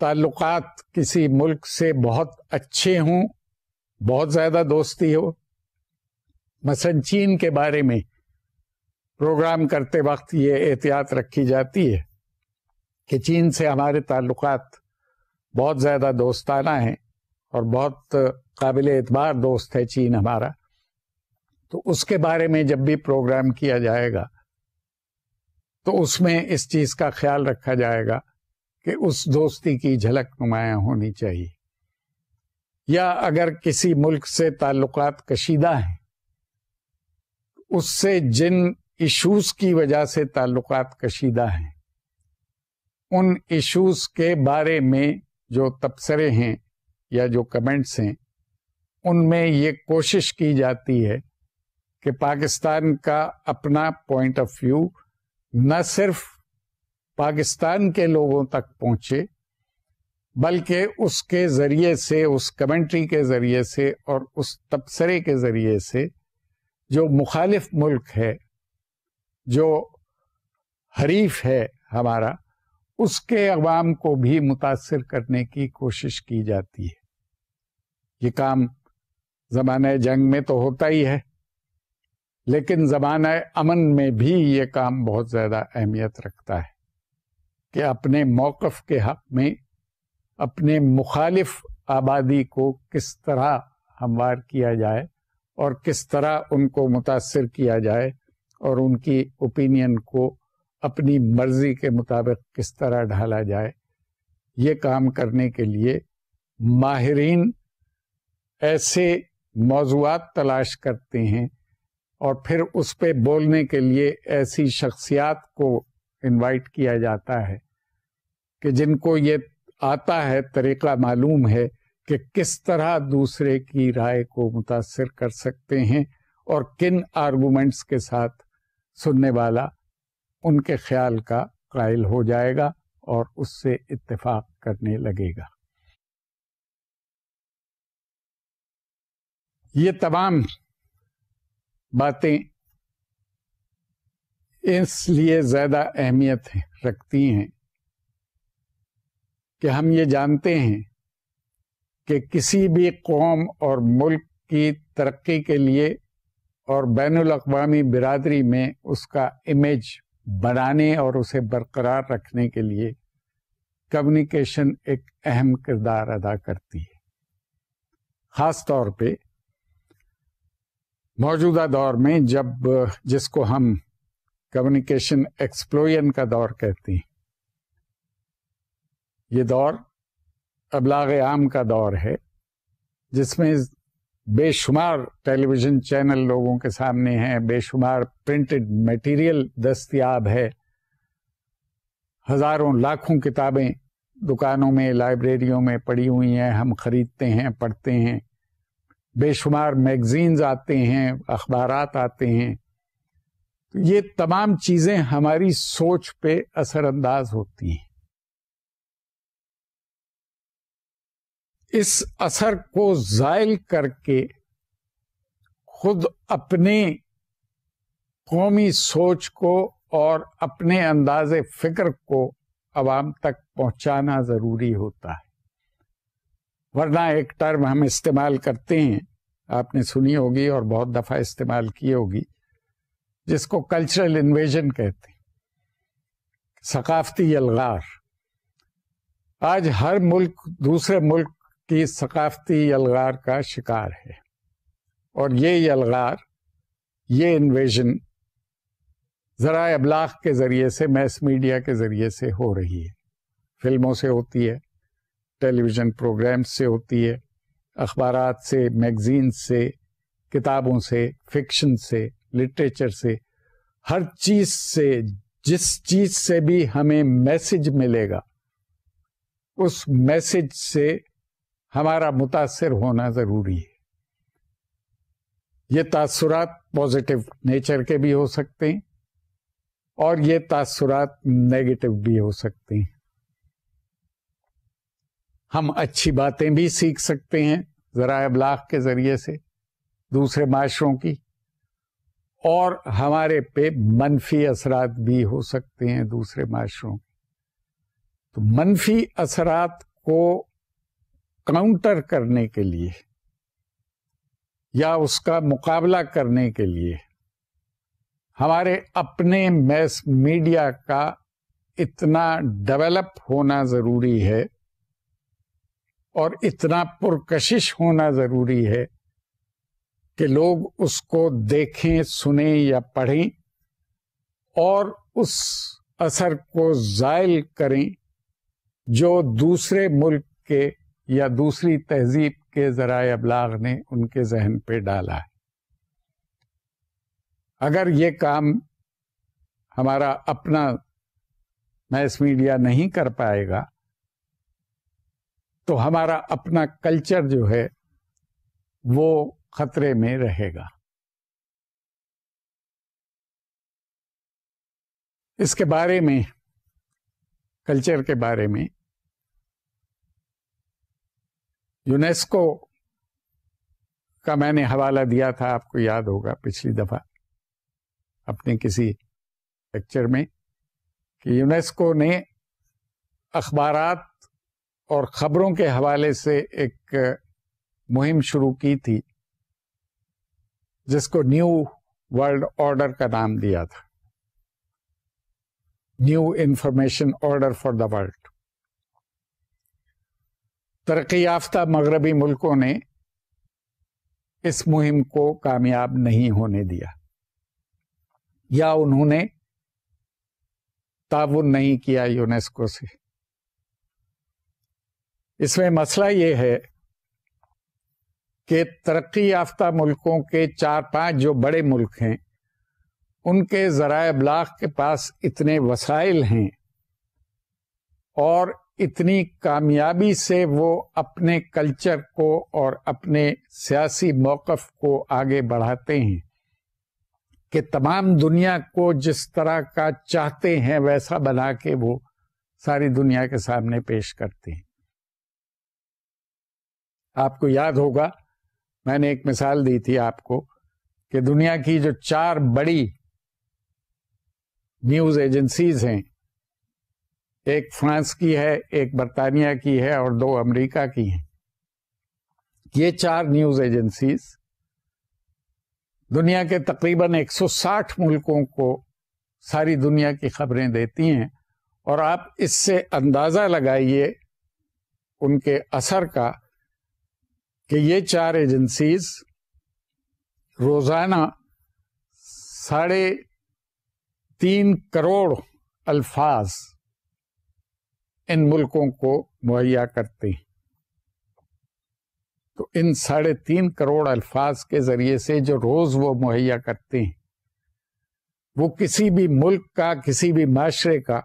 ताल्लुकात किसी मुल्क से बहुत अच्छे हों बहुत ज्यादा दोस्ती हो मसन चीन के बारे में प्रोग्राम करते वक्त ये एहतियात रखी जाती है कि चीन से हमारे ताल्लुकात बहुत ज़्यादा दोस्ताना हैं और बहुत काबिल एतबार दोस्त है चीन हमारा तो उसके बारे में जब भी प्रोग्राम किया जाएगा तो उसमें इस चीज़ का ख्याल रखा जाएगा कि उस दोस्ती की झलक नुमायाँ होनी चाहिए या अगर किसी मुल्क से ताल्लुकात कशीदा हैं उससे जिन इश्यूज की वजह से ताल्लुक कशीदा हैं उन इश्यूज के बारे में जो तबसरे हैं या जो कमेंट्स हैं उनमें ये कोशिश की जाती है कि पाकिस्तान का अपना पॉइंट ऑफ व्यू न सिर्फ पाकिस्तान के लोगों तक पहुंचे बल्कि उसके ज़रिए से उस कमेंट्री के ज़रिए से और उस तबसरे के ज़रिए से जो मुखालिफ मुल्क है जो हरीफ है हमारा उसके अवाम को भी मुतासर करने की कोशिश की जाती है ये काम जबान जंग में तो होता ही है लेकिन जबान अमन में भी ये काम बहुत ज़्यादा अहमियत रखता है कि अपने मौकफ के हक़ में अपने मुखालिफ आबादी को किस तरह हमवार किया जाए और किस तरह उनको मुतासर किया जाए और उनकी ओपिनियन को अपनी मर्जी के मुताबिक किस तरह ढाला जाए ये काम करने के लिए माहरीन ऐसे मौजूद तलाश करते हैं और फिर उस पर बोलने के लिए ऐसी शख्सियात को इनवाइट किया जाता है कि जिनको ये आता है तरीक़ा मालूम है कि किस तरह दूसरे की राय को मुतासर कर सकते हैं और किन आर्गूमेंट्स के साथ सुनने वाला उनके ख्याल का कायल हो जाएगा और उससे इत्तेफाक करने लगेगा ये तमाम बातें इसलिए ज़्यादा अहमियत रखती हैं कि हम ये जानते हैं कि किसी भी कौम और मुल्क की तरक्की के लिए और बैन अवी बिरादरी में उसका इमेज बनाने और उसे बरकरार रखने के लिए कम्युनिकेशन एक अहम किरदार अदा करती है ख़ास तौर पे मौजूदा दौर में जब जिसको हम कम्युनिकेशन एक्सप्लोजन का दौर कहते हैं ये दौर अबलाग आम का दौर है जिसमें बेशुमार टेलीविज़न चैनल लोगों के सामने हैं बेशुमार प्रिंटेड मटेरियल दस्तियाब है हज़ारों लाखों किताबें दुकानों में लाइब्रेरियों में पड़ी हुई हैं हम ख़रीदते हैं पढ़ते हैं बेशुमार मैगज़ीन्स आते हैं अखबार आते हैं ये तमाम चीज़ें हमारी सोच पे असरअंदाज होती हैं इस असर को जायल करके खुद अपने कौमी सोच को और अपने अंदाज फिक्र को आवाम तक पहुंचाना ज़रूरी होता है वरना एक टर्म हम इस्तेमाल करते हैं आपने सुनी होगी और बहुत दफ़ा इस्तेमाल की होगी जिसको कल्चरल इन्वेजन कहते हैं सकाफती यलगार आज हर मुल्क दूसरे मुल्क की सकाफती यलगार का शिकार है और ये यलगार ये इन्वेजन ज़रा अबलाग के ज़रिए से मैस मीडिया के ज़रिए से हो रही है फिल्मों से होती है टेलीविज़न प्रोग्राम से होती है अखबार से मैगज़ीन से किताबों से फिक्शन से लिटरेचर से हर चीज़ से जिस चीज़ से भी हमें मैसेज मिलेगा उस मैसेज से हमारा मुतासर होना ज़रूरी है ये तासुरात पॉजिटिव नेचर के भी हो सकते हैं और ये तासुरात नेगेटिव भी हो सकते हैं हम अच्छी बातें भी सीख सकते हैं ज़रा अबलाग के ज़रिए से दूसरे माशरों की और हमारे पे मनफी असरात भी हो सकते हैं दूसरे माशरों के तो मनफी असरात को काउंटर करने के लिए या उसका मुकाबला करने के लिए हमारे अपने मैस मीडिया का इतना डेवलप होना ज़रूरी है और इतना पुरकशिश होना ज़रूरी है कि लोग उसको देखें सुने या पढ़ें और उस असर को जायल करें जो दूसरे मुल्क के या दूसरी तहजीब के ज़राए अबलाग ने उनके जहन पे डाला है अगर ये काम हमारा अपना मैस मीडिया नहीं कर पाएगा तो हमारा अपना कल्चर जो है वो खतरे में रहेगा इसके बारे में कल्चर के बारे में यूनेस्को का मैंने हवाला दिया था आपको याद होगा पिछली दफा अपने किसी लेक्चर में कि यूनेस्को ने अखबार और खबरों के हवाले से एक मुहिम शुरू की थी जिसको न्यू वर्ल्ड ऑर्डर का नाम दिया था new information order for the world तरक्की याफ्ता मगरबी मुल्कों ने इस मुहिम को कामयाब नहीं होने दिया या उन्होंने ताउन नहीं किया यूनेस्को से इसमें मसला यह है कि तरक्की याफ्ता मुल्कों के चार पांच जो बड़े मुल्क हैं उनके ज़रा अबलाग के पास इतने वसाइल हैं और इतनी कामयाबी से वो अपने कल्चर को और अपने सियासी मौकफ को आगे बढ़ाते हैं कि तमाम दुनिया को जिस तरह का चाहते हैं वैसा बना के वो सारी दुनिया के सामने पेश करते हैं आपको याद होगा मैंने एक मिसाल दी थी आपको कि दुनिया की जो चार बड़ी न्यूज एजेंसीज हैं एक फ्रांस की है एक बरतानिया की है और दो अमेरिका की है ये चार न्यूज एजेंसीज दुनिया के तकरीबन 160 मुल्कों को सारी दुनिया की खबरें देती हैं और आप इससे अंदाज़ा लगाइए उनके असर का कि ये चार एजेंसीज रोज़ाना साढ़े तीन करोड़ अल्फाज इन मुल्कों को मुहैया करते हैं तो इन साढ़े तीन करोड़ अल्फाज के जरिए से जो रोज वो मुहैया करते हैं वो किसी भी मुल्क का किसी भी माशरे का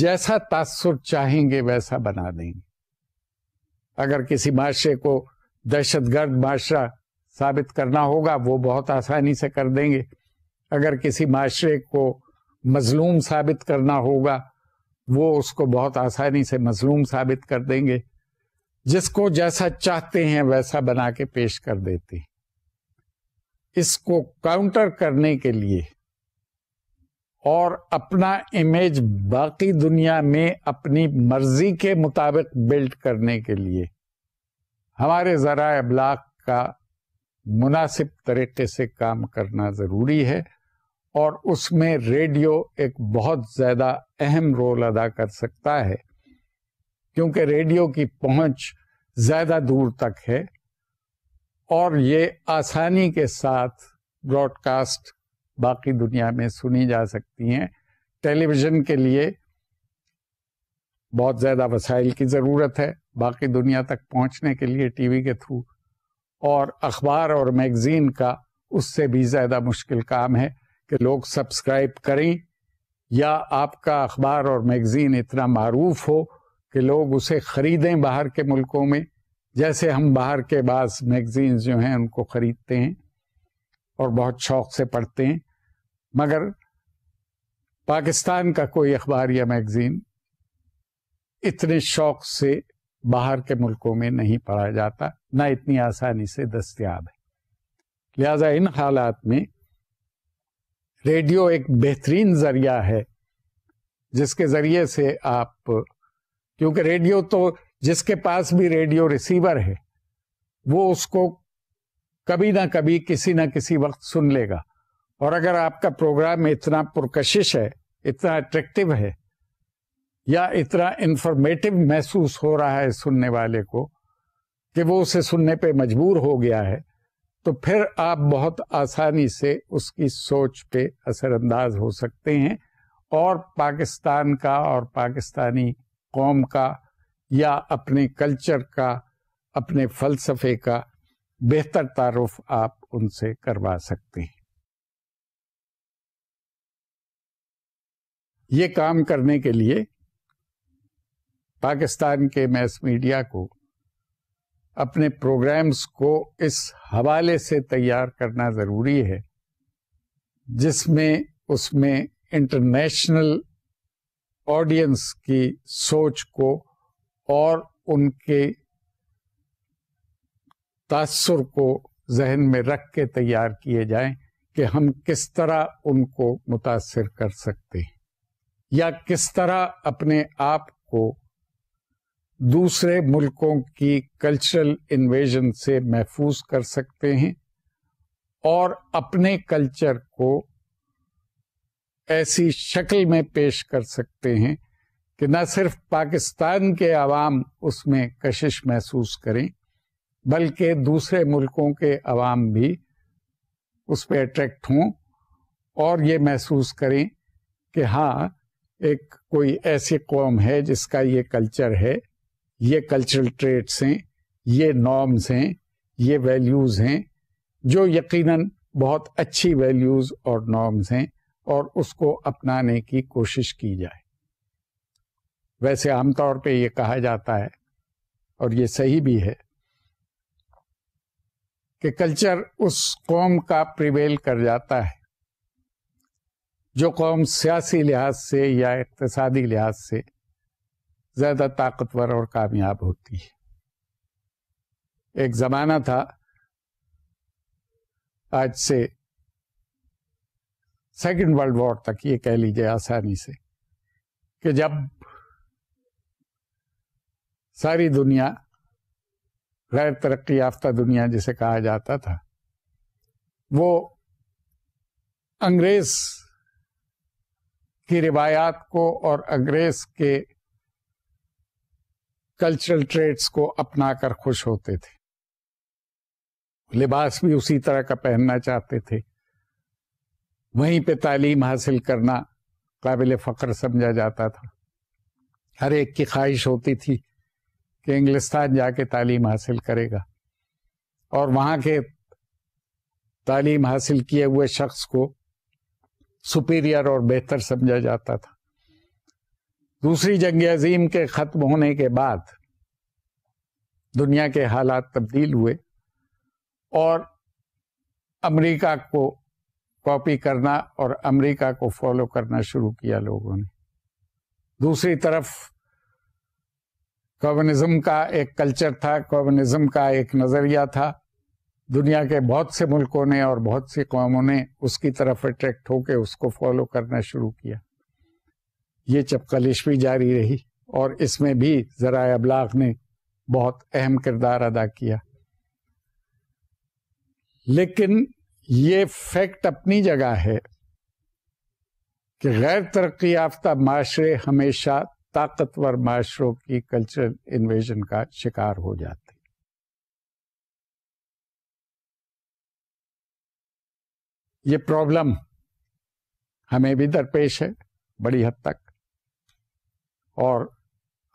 जैसा तासुर चाहेंगे वैसा बना देंगे अगर किसी माशरे को दहशत गर्द माशरा साबित करना होगा वो बहुत आसानी से कर देंगे अगर किसी माशरे को मजलूम साबित करना होगा वो उसको बहुत आसानी से मजलूम साबित कर देंगे जिसको जैसा चाहते हैं वैसा बना के पेश कर देते हैं इसको काउंटर करने के लिए और अपना इमेज बाकी दुनिया में अपनी मर्जी के मुताबिक बिल्ड करने के लिए हमारे ज़रा अबलाग का मुनासिब तरीके से काम करना ज़रूरी है और उसमें रेडियो एक बहुत ज़्यादा अहम रोल अदा कर सकता है क्योंकि रेडियो की पहुंच ज़्यादा दूर तक है और ये आसानी के साथ ब्रॉडकास्ट बाकी दुनिया में सुनी जा सकती हैं टेलीविज़न के लिए बहुत ज़्यादा वसाइल की ज़रूरत है बाकी दुनिया तक पहुंचने के लिए टीवी के थ्रू और अखबार और मैगज़ीन का उससे भी ज़्यादा मुश्किल काम है कि लोग सब्सक्राइब करें या आपका अखबार और मैगज़ीन इतना मरूफ हो कि लोग उसे ख़रीदें बाहर के मुल्कों में जैसे हम बाहर के बाद मैगज़ीन्स जो हैं उनको ख़रीदते हैं और बहुत शौक़ से पढ़ते हैं मगर पाकिस्तान का कोई अखबार या मैगज़ीन इतने शौक़ से बाहर के मुल्कों में नहीं पढ़ा जाता ना इतनी आसानी से दस्तियाब है लिहाजा इन हालात में रेडियो एक बेहतरीन जरिया है जिसके ज़रिए से आप क्योंकि रेडियो तो जिसके पास भी रेडियो रिसीवर है वो उसको कभी ना कभी किसी ना किसी वक्त सुन लेगा और अगर आपका प्रोग्राम इतना पुरकशिश है इतना अट्रैक्टिव है या इतना इन्फॉर्मेटिव महसूस हो रहा है सुनने वाले को कि वो उसे सुनने पे मजबूर हो गया है तो फिर आप बहुत आसानी से उसकी सोच पे असरअंदाज हो सकते हैं और पाकिस्तान का और पाकिस्तानी कौम का या अपने कल्चर का अपने फलसफे का बेहतर तारफ आप उनसे करवा सकते हैं ये काम करने के लिए पाकिस्तान के मैस मीडिया को अपने प्रोग्राम्स को इस हवाले से तैयार करना ज़रूरी है जिसमें उसमें इंटरनेशनल ऑडियंस की सोच को और उनके तासर को जहन में रख के तैयार किए जाएं कि हम किस तरह उनको मुतासर कर सकते हैं या किस तरह अपने आप को दूसरे मुल्कों की कल्चरल इन्वेजन से महफूज कर सकते हैं और अपने कल्चर को ऐसी शक्ल में पेश कर सकते हैं कि न सिर्फ पाकिस्तान के आवाम उसमें कशिश महसूस करें बल्कि दूसरे मुल्कों के आवाम भी उस पर अट्रैक्ट हों और ये महसूस करें कि हाँ एक कोई ऐसी कौम है जिसका ये कल्चर है ये कल्चरल ट्रेट्स हैं ये नॉर्म्स हैं ये वैल्यूज़ हैं जो यकीनन बहुत अच्छी वैल्यूज़ और नॉर्म्स हैं और उसको अपनाने की कोशिश की जाए वैसे आमतौर पे ये कहा जाता है और ये सही भी है कि कल्चर उस कौम का प्रिवेल कर जाता है जो कौम सियासी लिहाज से या इकतसादी लिहाज से ज्यादा ताकतवर और कामयाब होती है एक जमाना था आज से सेकेंड वर्ल्ड वॉर तक ये कह लीजिए आसानी से कि जब सारी दुनिया गैर तरक्की याफ्ता दुनिया जिसे कहा जाता था वो अंग्रेज की रिवायात को और अंग्रेज के कल्चरल ट्रेड्स को अपना कर खुश होते थे लिबास भी उसी तरह का पहनना चाहते थे वहीं पे तालीम हासिल करना काबिल फ़ख्र समझा जाता था हर एक की ख्वाहिश होती थी कि इंग्लिस्तान जाके तालीम हासिल करेगा और वहाँ के तालीम हासिल किए हुए शख्स को सुपीरियर और बेहतर समझा जाता था दूसरी जंग अजीम के ख़त्म होने के बाद दुनिया के हालात तब्दील हुए और अमेरिका को कॉपी करना और अमेरिका को फॉलो करना शुरू किया लोगों ने दूसरी तरफ कम्युनिज्म का एक कल्चर था कम्युनिज्म का एक नज़रिया था दुनिया के बहुत से मुल्कों ने और बहुत सी कौमों ने उसकी तरफ अट्रैक्ट होकर उसको फॉलो करना शुरू किया ये चपकलिश भी जारी रही और इसमें भी ज़रा अबलाग ने बहुत अहम किरदार अदा किया लेकिन ये फैक्ट अपनी जगह है कि गैर तरक्की याफ्ता माशरे हमेशा ताकतवर माशरों की कल्चरल इन्वेजन का शिकार हो जाते ये प्रॉब्लम हमें भी दरपेश है बड़ी हद तक और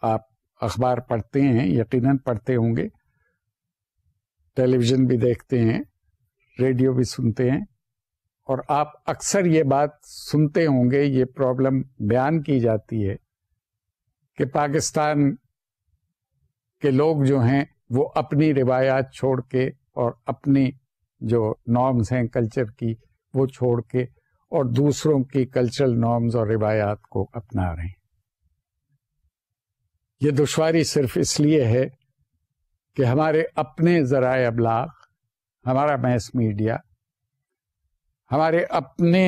आप अखबार पढ़ते हैं यकीनन पढ़ते होंगे टेलीविज़न भी देखते हैं रेडियो भी सुनते हैं और आप अक्सर ये बात सुनते होंगे ये प्रॉब्लम बयान की जाती है कि पाकिस्तान के लोग जो हैं वो अपनी रिवायात छोड़ के और अपनी जो नॉर्म्स हैं कल्चर की वो छोड़ के और दूसरों की कल्चरल नॉर्म्स और रिवायात को अपना रहे हैं ये दुशारी सिर्फ इसलिए है कि हमारे अपने ज़राए अबलाग हमारा मैस मीडिया हमारे अपने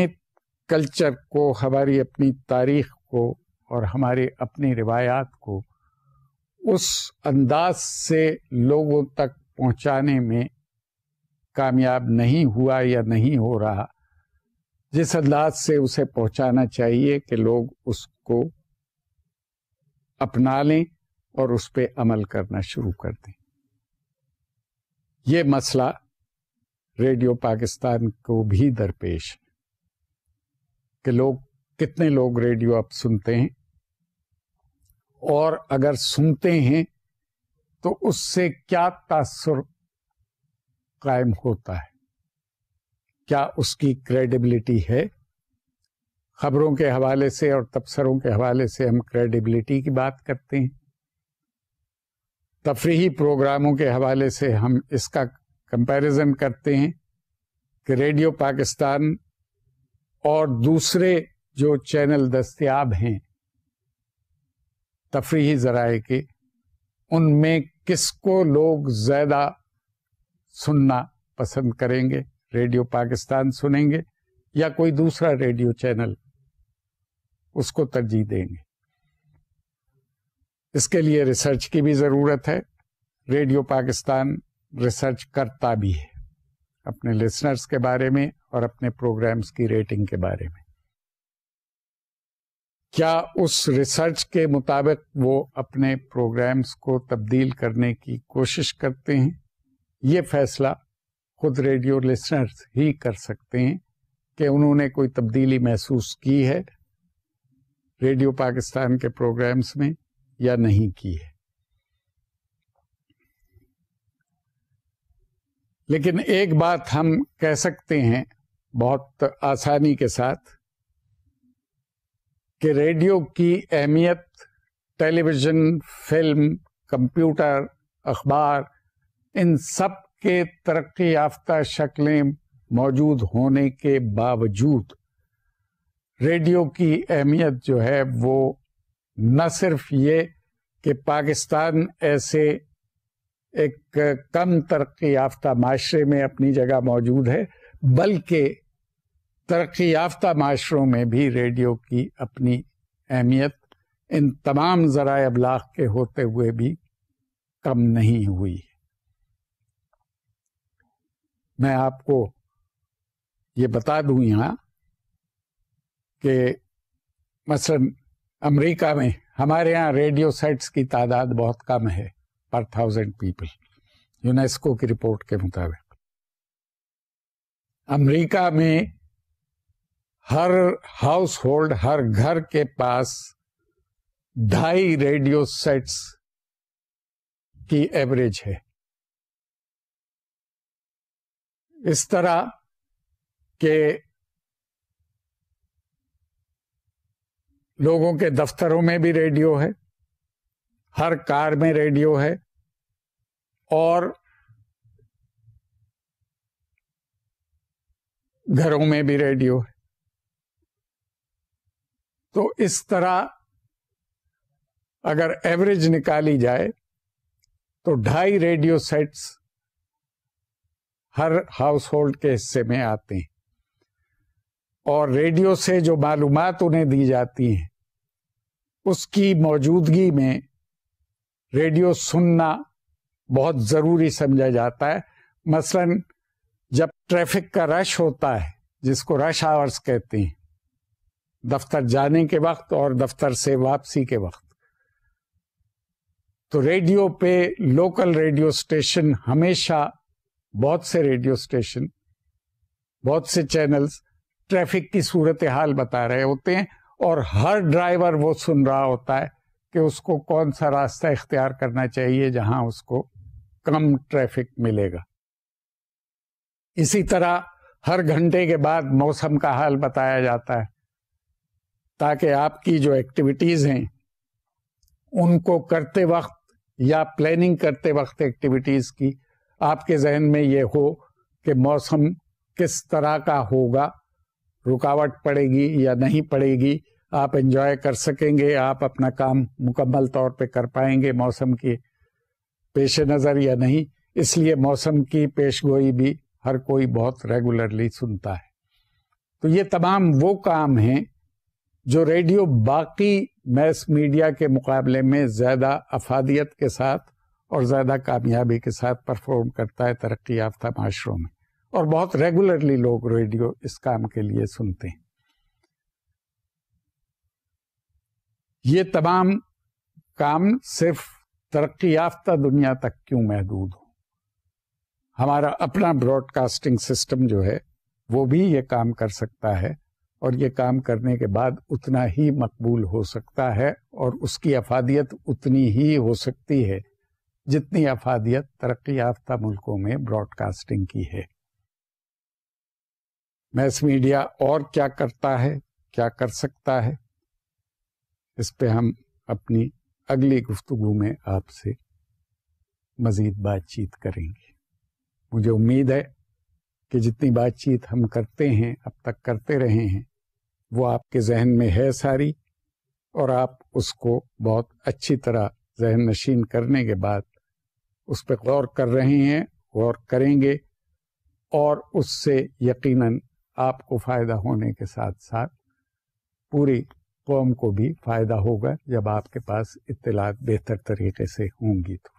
कल्चर को हमारी अपनी तारीख को और हमारे अपनी रिवायात को उस अंदाज से लोगों तक पहुंचाने में कामयाब नहीं हुआ या नहीं हो रहा जिस अंदाज से उसे पहुंचाना चाहिए कि लोग उसको अपना लें और उस पर अमल करना शुरू कर दें ये मसला रेडियो पाकिस्तान को भी दरपेश है कि लोग कितने लोग रेडियो अब सुनते हैं और अगर सुनते हैं तो उससे क्या तासर कायम होता है क्या उसकी क्रेडिबिलिटी है खबरों के हवाले से और तबसरों के हवाले से हम क्रेडिबिलिटी की बात करते हैं तफरी प्रोग्रामों के हवाले से हम इसका कंपैरिजन करते हैं कि रेडियो पाकिस्तान और दूसरे जो चैनल दस्तियाब हैं तफरी ज़राए के उनमें किसको लोग ज़्यादा सुनना पसंद करेंगे रेडियो पाकिस्तान सुनेंगे या कोई दूसरा रेडियो चैनल उसको तरजीह देंगे इसके लिए रिसर्च की भी ज़रूरत है रेडियो पाकिस्तान रिसर्च करता भी है अपने लिसनर्स के बारे में और अपने प्रोग्राम्स की रेटिंग के बारे में क्या उस रिसर्च के मुताबिक वो अपने प्रोग्राम्स को तब्दील करने की कोशिश करते हैं ये फैसला खुद रेडियो लिसनर्स ही कर सकते हैं कि उन्होंने कोई तब्दीली महसूस की है रेडियो पाकिस्तान के प्रोग्राम्स में या नहीं की है लेकिन एक बात हम कह सकते हैं बहुत आसानी के साथ कि रेडियो की अहमियत टेलीविज़न फिल्म कंप्यूटर अखबार इन सब के तरक्की याफ्ता शक्लें मौजूद होने के बावजूद रेडियो की अहमियत जो है वो न सिर्फ ये कि पाकिस्तान ऐसे एक कम तरक्की याफ्ता माशरे में अपनी जगह मौजूद है बल्कि तरक्की याफ्ता माशरों में भी रेडियो की अपनी अहमियत इन तमाम ज़रा अबलाग के होते हुए भी कम नहीं हुई मैं आपको ये बता दूं यहाँ कि मसलन अमरीका में हमारे यहाँ रेडियो सेट्स की तादाद बहुत कम है पर थाउजेंड पीपल यूनेस्को की रिपोर्ट के मुताबिक अमेरिका में हर हाउस होल्ड हर घर के पास ढाई रेडियो सेट्स की एवरेज है इस तरह के लोगों के दफ्तरों में भी रेडियो है हर कार में रेडियो है और घरों में भी रेडियो है तो इस तरह अगर एवरेज निकाली जाए तो ढाई रेडियो सेट्स हर हाउस होल्ड के हिस्से में आते हैं और रेडियो से जो मालूमात उन्हें दी जाती हैं उसकी मौजूदगी में रेडियो सुनना बहुत ज़रूरी समझा जाता है मसलन जब ट्रैफिक का रश होता है जिसको रश आवर्स कहते हैं दफ्तर जाने के वक्त और दफ्तर से वापसी के वक्त तो रेडियो पे लोकल रेडियो स्टेशन हमेशा बहुत से रेडियो स्टेशन बहुत से चैनल्स ट्रैफिक की सूरत हाल बता रहे होते हैं और हर ड्राइवर वो सुन रहा होता है कि उसको कौन सा रास्ता इख्तियार करना चाहिए जहां उसको कम ट्रैफिक मिलेगा इसी तरह हर घंटे के बाद मौसम का हाल बताया जाता है ताकि आपकी जो एक्टिविटीज़ हैं उनको करते वक्त या प्लानिंग करते वक्त एक्टिविटीज़ की आपके जहन में यह हो कि मौसम किस तरह का होगा रुकावट पड़ेगी या नहीं पड़ेगी आप एंजॉय कर सकेंगे आप अपना काम मुकम्मल तौर पे कर पाएंगे मौसम की पेश नज़र या नहीं इसलिए मौसम की पेश गोई भी हर कोई बहुत रेगुलरली सुनता है तो ये तमाम वो काम हैं जो रेडियो बाकी मैस मीडिया के मुकाबले में ज़्यादा अफादियत के साथ और ज़्यादा कामयाबी के साथ परफॉर्म करता है तरक्की याफ्ता माशरों में और बहुत रेगुलरली लोग रेडियो इस काम के लिए सुनते हैं ये तमाम काम सिर्फ तरक्की याफ्ता दुनिया तक क्यों महदूद हो हमारा अपना ब्रॉडकास्टिंग सिस्टम जो है वो भी ये काम कर सकता है और ये काम करने के बाद उतना ही मकबूल हो सकता है और उसकी अफादियत उतनी ही हो सकती है जितनी अफादियत तरक्की याफ्ता मुल्कों में ब्रॉडकास्टिंग की है मैस मीडिया और क्या करता है क्या कर सकता है इस पे हम अपनी अगली गुफ्तगु में आपसे मज़ीद बातचीत करेंगे मुझे उम्मीद है कि जितनी बातचीत हम करते हैं अब तक करते रहे हैं वो आपके जहन में है सारी और आप उसको बहुत अच्छी तरह जहन नशीन करने के बाद उस पर गौर कर रहे हैं गौर करेंगे और उससे यकीनन आपको फ़ायदा होने के साथ साथ पूरी कौम को भी फायदा होगा जब आपके पास इतलात बेहतर तरीके से होंगी तो